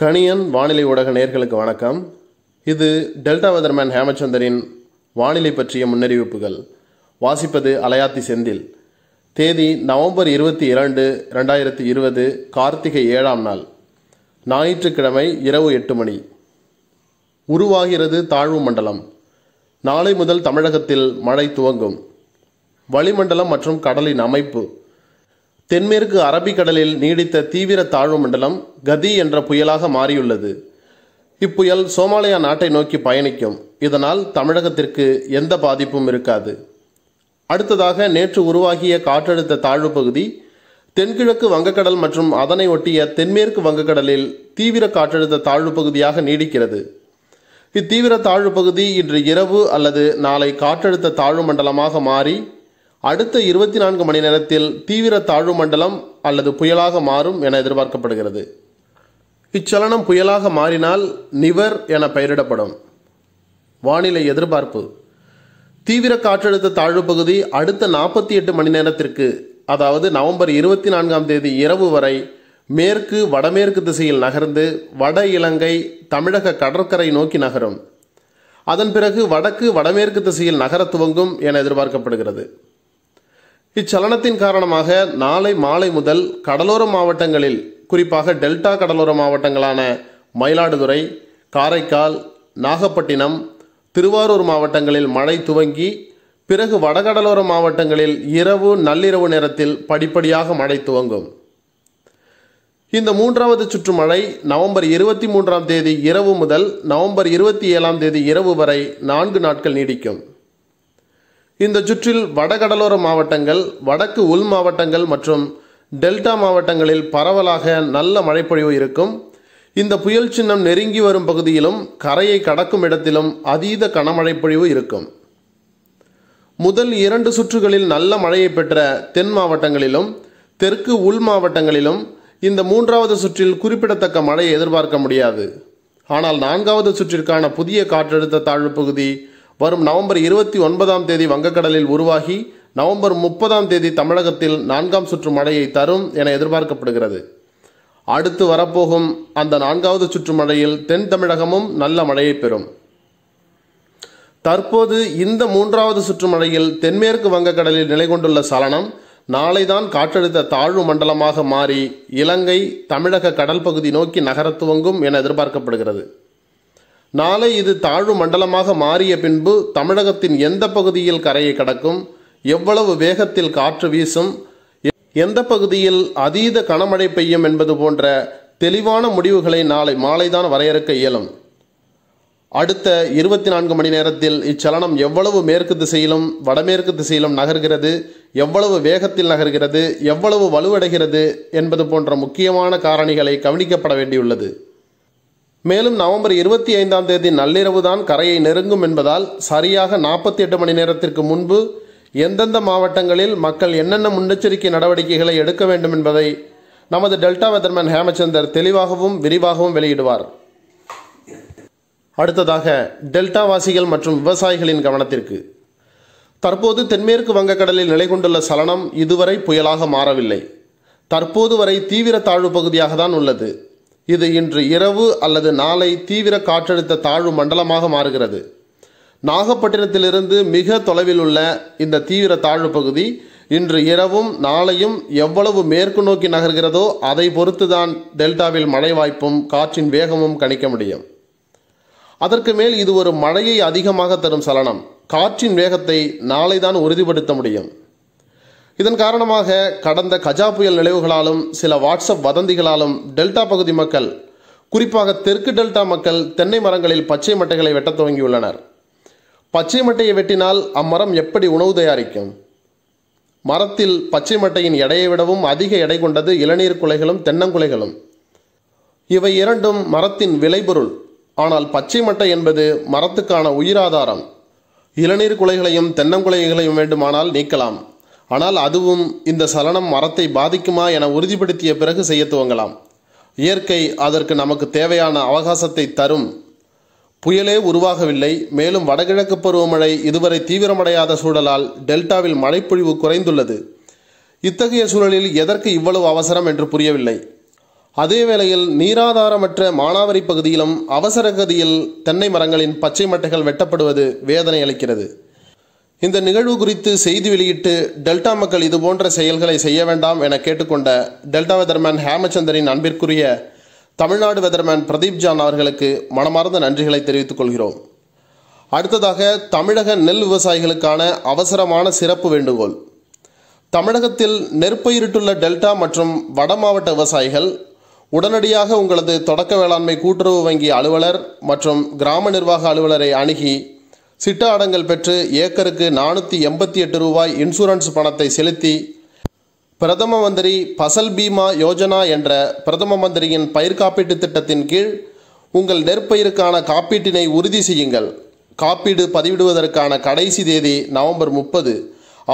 கணியன் வானிலை ஊடக நேர்களுக்கு வணக்கம் இது டெல்டா வெதர்மேன் ஹேமச்சந்தரின் வானிலை பற்றிய முன்னறிவிப்புகள் வாசிப்பது அலையாத்தி செந்தில் தேதி நவம்பர் இருபத்தி இரண்டு ரெண்டாயிரத்தி இருபது கார்த்திகை ஏழாம் நாள் ஞாயிற்றுக்கிழமை இரவு எட்டு மணி உருவாகிறது தாழ்வு மண்டலம் நாளை முதல் தமிழகத்தில் மழை துவங்கும் வளிமண்டலம் மற்றும் கடலின் அமைப்பு தென்மேற்கு அரபிக்கடலில் நீடித்த தீவிர தாழ்வு மண்டலம் கதி என்ற புயலாக மாறியுள்ளது இப்புயல் சோமாலியா நாட்டை நோக்கி பயணிக்கும் இதனால் தமிழகத்திற்கு எந்த பாதிப்பும் இருக்காது அடுத்ததாக நேற்று உருவாகிய காற்றழுத்த தாழ்வு பகுதி தென்கிழக்கு வங்கக்கடல் மற்றும் அதனை ஒட்டிய தென்மேற்கு வங்கக்கடலில் தீவிர காற்றழுத்த தாழ்வு பகுதியாக நீடிக்கிறது இத்தீவிர தாழ்வு பகுதி இன்று இரவு அல்லது நாளை காற்றழுத்த தாழ்வு மண்டலமாக மாறி அடுத்த இருபத்தி நான்கு மணி நேரத்தில் தீவிர தாழ்வு மண்டலம் அல்லது புயலாக மாறும் என எதிர்பார்க்கப்படுகிறது இச்சலனம் புயலாக மாறினால் நிவர் என பெயரிடப்படும் வானிலை எதிர்பார்ப்பு தீவிர காற்றழுத்த தாழ்வு பகுதி அடுத்த நாற்பத்தி எட்டு மணி நேரத்திற்கு அதாவது நவம்பர் இருபத்தி நான்காம் தேதி இரவு வரை மேற்கு வடமேற்கு திசையில் நகர்ந்து வட இலங்கை தமிழக கடற்கரை நோக்கி நகரும் அதன் பிறகு வடக்கு வடமேற்கு திசையில் நகர துவங்கும் என எதிர்பார்க்கப்படுகிறது இச்சலனத்தின் காரணமாக நாளை மாலை முதல் கடலோர மாவட்டங்களில் குறிப்பாக டெல்டா கடலோர மாவட்டங்களான மயிலாடுதுறை காரைக்கால் நாகப்பட்டினம் திருவாரூர் மாவட்டங்களில் மழை துவங்கி பிறகு வடகடலோர மாவட்டங்களில் இரவு நள்ளிரவு நேரத்தில் படிப்படியாக மழை துவங்கும் இந்த மூன்றாவது சுற்று மழை நவம்பர் இருபத்தி மூன்றாம் தேதி இரவு முதல் நவம்பர் இருபத்தி ஏழாம் தேதி இரவு வரை நான்கு நாட்கள் நீடிக்கும் இந்த சுற்றில் வடகடலோர மாவட்டங்கள் வடக்கு உள் மாவட்டங்கள் மற்றும் டெல்டா மாவட்டங்களில் பரவலாக நல்ல மழைப்பொழிவு இருக்கும் இந்த புயல் சின்னம் நெருங்கி வரும் பகுதியிலும் கரையை கடக்கும் இடத்திலும் அதீத கனமழைப்பொழிவு இருக்கும் முதல் இரண்டு சுற்றுகளில் நல்ல மழையை பெற்ற தென் மாவட்டங்களிலும் தெற்கு உள் மாவட்டங்களிலும் இந்த மூன்றாவது சுற்றில் குறிப்பிடத்தக்க மழையை எதிர்பார்க்க முடியாது ஆனால் நான்காவது சுற்றிற்கான புதிய காற்றழுத்த தாழ்வு பகுதி வரும் நவம்பர் இருபத்தி ஒன்பதாம் தேதி வங்கக்கடலில் உருவாகி நவம்பர் முப்பதாம் தேதி தமிழகத்தில் நான்காம் சுற்று மழையை தரும் என எதிர்பார்க்கப்படுகிறது அடுத்து வரப்போகும் அந்த நான்காவது சுற்று மழையில் தென் தமிழகமும் நல்ல மழையை பெறும் தற்போது இந்த மூன்றாவது சுற்று மழையில் தென்மேற்கு வங்கக்கடலில் நிலை கொண்டுள்ள சலனம் நாளைதான் காற்றழுத்த தாழ்வு மண்டலமாக மாறி இலங்கை தமிழக கடல் பகுதி நோக்கி நகரத்துவங்கும் என எதிர்பார்க்கப்படுகிறது நாளை இது தாழ்வு மண்டலமாக மாறிய பின்பு தமிழகத்தின் எந்த பகுதியில் கரையை கடக்கும் எவ்வளவு வேகத்தில் காற்று வீசும் எந்த பகுதியில் அதீத கனமழை பெய்யும் என்பது போன்ற தெளிவான முடிவுகளை நாளை மாலைதான் வரையறுக்க இயலும் அடுத்த இருபத்தி நான்கு மணி நேரத்தில் இச்சலனம் எவ்வளவு மேற்கு திசையிலும் வடமேற்கு திசையிலும் நகர்கிறது எவ்வளவு வேகத்தில் நகர்கிறது எவ்வளவு வலுவடைகிறது என்பது போன்ற முக்கியமான காரணிகளை கவனிக்கப்பட வேண்டியுள்ளது மேலும் நவம்பர் இருபத்தி ஐந்தாம் தேதி நள்ளிரவு தான் கரையை நெருங்கும் என்பதால் சரியாக நாற்பத்தி எட்டு மணி நேரத்திற்கு முன்பு எந்தெந்த மாவட்டங்களில் மக்கள் என்னென்ன முன்னெச்சரிக்கை நடவடிக்கைகளை எடுக்க வேண்டும் என்பதை நமது டெல்டா வெதர்மேன் ஹேமச்சந்தர் தெளிவாகவும் விரிவாகவும் வெளியிடுவார் அடுத்ததாக டெல்டா வாசிகள் மற்றும் விவசாயிகளின் கவனத்திற்கு தற்போது தென்மேற்கு வங்கக்கடலில் நிலை கொண்டுள்ள சலனம் இதுவரை புயலாக மாறவில்லை தற்போது வரை தீவிர தாழ்வு பகுதியாக தான் உள்ளது இது இன்று இரவு அல்லது நாளை தீவிர காற்றழுத்த தாழ்வு மண்டலமாக மாறுகிறது நாகப்பட்டினத்திலிருந்து மிக தொலைவில் உள்ள இந்த தீவிர தாழ்வு பகுதி இன்று இரவும் நாளையும் எவ்வளவு மேற்கு நோக்கி நகர்கிறதோ அதை பொறுத்துதான் டெல்டாவில் மழை வாய்ப்பும் காற்றின் வேகமும் கணிக்க முடியும் அதற்கு மேல் இது ஒரு மழையை அதிகமாக தரும் சலனம் காற்றின் வேகத்தை நாளைதான் உறுதிப்படுத்த முடியும் இதன் காரணமாக கடந்த கஜா புயல் நிலவுகளாலும் சில வாட்ஸ்அப் வதந்திகளாலும் டெல்டா பகுதி மக்கள் குறிப்பாக தெற்கு டெல்டா மக்கள் தென்னை மரங்களில் பச்சை மட்டைகளை வெட்ட துவங்கியுள்ளனர் பச்சை மட்டையை வெட்டினால் அம்மரம் எப்படி உணவு தயாரிக்கும் மரத்தில் பச்சை மட்டையின் எடையை விடவும் அதிக எடை கொண்டது இளநீர் குலைகளும் தென்னங்குலைகளும் இவை இரண்டும் மரத்தின் விளைபொருள் ஆனால் பச்சை மட்டை என்பது மரத்துக்கான உயிராதாரம் இளநீர் குலைகளையும் தென்னங்குலைகளையும் வேண்டுமானால் நீக்கலாம் ஆனால் அதுவும் இந்த சலனம் மரத்தை பாதிக்குமா என உறுதிப்படுத்திய பிறகு செய்ய துவங்கலாம் இயற்கை அதற்கு நமக்கு தேவையான அவகாசத்தை தரும் புயலே உருவாகவில்லை மேலும் வடகிழக்கு பருவமழை இதுவரை தீவிரமடையாத சூழலால் டெல்டாவில் மழைப்பொழிவு குறைந்துள்ளது இத்தகைய சூழலில் எதற்கு இவ்வளவு அவசரம் என்று புரியவில்லை அதே வேளையில் நீராதாரமற்ற மானாவரி பகுதியிலும் அவசர கதியில் தென்னை மரங்களின் பச்சை மட்டைகள் வெட்டப்படுவது வேதனை அளிக்கிறது இந்த நிகழ்வு குறித்து செய்தி வெளியிட்டு டெல்டா மக்கள் இதுபோன்ற செயல்களை செய்ய வேண்டாம் என கேட்டுக்கொண்ட டெல்டா வெதர்மேன் ஹேமச்சந்தரின் அன்பிற்குரிய தமிழ்நாடு வெதர்மேன் பிரதீப் ஜான் அவர்களுக்கு மனமார்ந்த நன்றிகளை தெரிவித்துக் கொள்கிறோம் அடுத்ததாக தமிழக நெல் விவசாயிகளுக்கான அவசரமான சிறப்பு வேண்டுகோள் தமிழகத்தில் நெற்பயிரிட்டுள்ள டெல்டா மற்றும் வட மாவட்ட விவசாயிகள் உடனடியாக உங்களது தொடக்க வேளாண்மை கூட்டுறவு வங்கி அலுவலர் மற்றும் கிராம நிர்வாக அலுவலரை அணுகி சிட்டாடங்கள் பெற்று ஏக்கருக்கு நானூற்றி எண்பத்தி எட்டு ரூபாய் இன்சூரன்ஸ் பணத்தை செலுத்தி பிரதம மந்திரி பசல் பீமா யோஜனா என்ற பிரதம மந்திரியின் பயிர் திட்டத்தின் கீழ் உங்கள் நெற்பயிருக்கான காப்பீட்டினை உறுதி செய்யுங்கள் காப்பீடு பதிவிடுவதற்கான கடைசி தேதி நவம்பர் முப்பது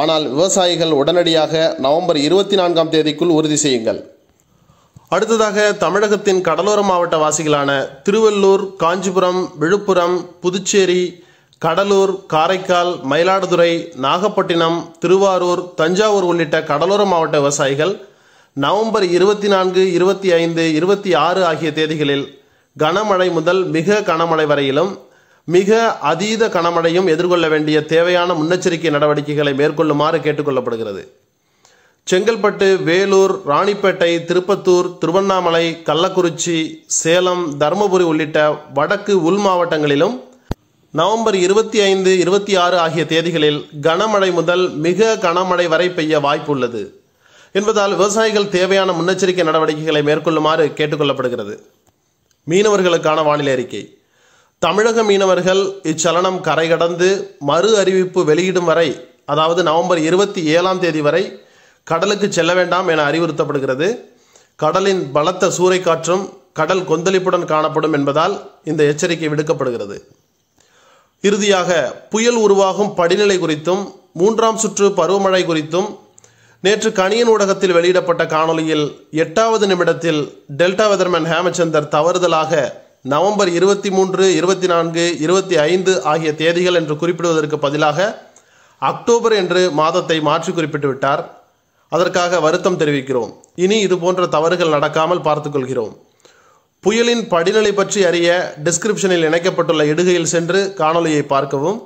ஆனால் விவசாயிகள் உடனடியாக நவம்பர் இருபத்தி நான்காம் தேதிக்குள் உறுதி செய்யுங்கள் அடுத்ததாக தமிழகத்தின் கடலோர மாவட்ட வாசிகளான திருவள்ளூர் காஞ்சிபுரம் விழுப்புரம் புதுச்சேரி கடலூர் காரைக்கால் மயிலாடுதுறை நாகப்பட்டினம் திருவாரூர் தஞ்சாவூர் உள்ளிட்ட கடலோர மாவட்ட விவசாயிகள் நவம்பர் இருபத்தி நான்கு இருபத்தி ஐந்து இருபத்தி ஆறு ஆகிய தேதிகளில் கனமழை முதல் மிக கனமழை வரையிலும் மிக அதீத கனமழையும் எதிர்கொள்ள வேண்டிய தேவையான முன்னெச்சரிக்கை நடவடிக்கைகளை மேற்கொள்ளுமாறு கேட்டுக்கொள்ளப்படுகிறது செங்கல்பட்டு வேலூர் ராணிப்பேட்டை திருப்பத்தூர் திருவண்ணாமலை கள்ளக்குறிச்சி சேலம் தருமபுரி உள்ளிட்ட வடக்கு உள் மாவட்டங்களிலும் நவம்பர் இருபத்தி ஐந்து இருபத்தி ஆறு ஆகிய தேதிகளில் கனமழை முதல் மிக கனமழை வரை பெய்ய வாய்ப்பு உள்ளது என்பதால் விவசாயிகள் தேவையான முன்னெச்சரிக்கை நடவடிக்கைகளை மேற்கொள்ளுமாறு கேட்டுக்கொள்ளப்படுகிறது மீனவர்களுக்கான வானிலை அறிக்கை தமிழக மீனவர்கள் இச்சலனம் கரை கடந்து மறு அறிவிப்பு வெளியிடும் வரை அதாவது நவம்பர் இருபத்தி ஏழாம் தேதி வரை கடலுக்கு செல்ல வேண்டாம் என அறிவுறுத்தப்படுகிறது கடலின் பலத்த சூறைக்காற்றும் கடல் கொந்தளிப்புடன் காணப்படும் என்பதால் இந்த எச்சரிக்கை விடுக்கப்படுகிறது இறுதியாக புயல் உருவாகும் படிநிலை குறித்தும் மூன்றாம் சுற்று பருவமழை குறித்தும் நேற்று கணியன் ஊடகத்தில் வெளியிடப்பட்ட காணொலியில் எட்டாவது நிமிடத்தில் டெல்டா வெதர்மேன் ஹேமச்சந்தர் தவறுதலாக நவம்பர் இருபத்தி மூன்று இருபத்தி நான்கு இருபத்தி ஐந்து ஆகிய தேதிகள் என்று குறிப்பிடுவதற்கு பதிலாக அக்டோபர் என்று மாதத்தை மாற்றி குறிப்பிட்டு விட்டார் அதற்காக வருத்தம் தெரிவிக்கிறோம் இனி இதுபோன்ற தவறுகள் நடக்காமல் பார்த்துக்கொள்கிறோம் புயலின் படிநிலை பற்றி அறிய டிஸ்கிரிப்ஷனில் இணைக்கப்பட்டுள்ள இடுகையில் சென்று காணொலியை பார்க்கவும்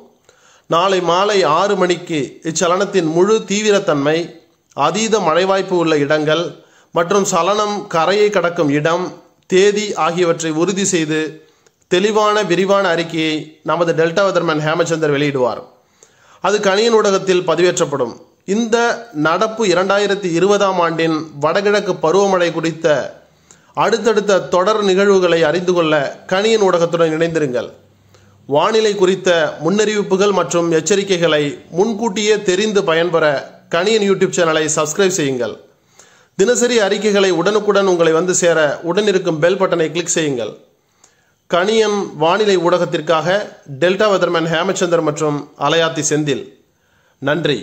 நாளை மாலை ஆறு மணிக்கு இச்சலனத்தின் முழு தீவிரத்தன்மை அதீத மழை வாய்ப்பு உள்ள இடங்கள் மற்றும் சலனம் கரையை கடக்கும் இடம் தேதி ஆகியவற்றை உறுதி செய்து தெளிவான விரிவான அறிக்கையை நமது டெல்டா வெதர்மேன் ஹேமச்சந்தர் வெளியிடுவார் அது கணியின் ஊடகத்தில் பதிவேற்றப்படும் இந்த நடப்பு இரண்டாயிரத்தி இருபதாம் ஆண்டின் வடகிழக்கு பருவமழை குறித்த அடுத்தடுத்த தொடர் நிகழ்வுகளை அறிந்து கொள்ள கணியின் ஊடகத்துடன் இணைந்திருங்கள் வானிலை குறித்த முன்னறிவிப்புகள் மற்றும் எச்சரிக்கைகளை முன்கூட்டியே தெரிந்து பயன்பெற கணியின் யூடியூப் சேனலை சப்ஸ்கிரைப் செய்யுங்கள் தினசரி அறிக்கைகளை உடனுக்குடன் உங்களை வந்து சேர உடனிருக்கும் பெல் பட்டனை கிளிக் செய்யுங்கள் கணியன் வானிலை ஊடகத்திற்காக டெல்டா வெதர்மேன் ஹேமச்சந்தர் மற்றும் அலையாத்தி செந்தில் நன்றி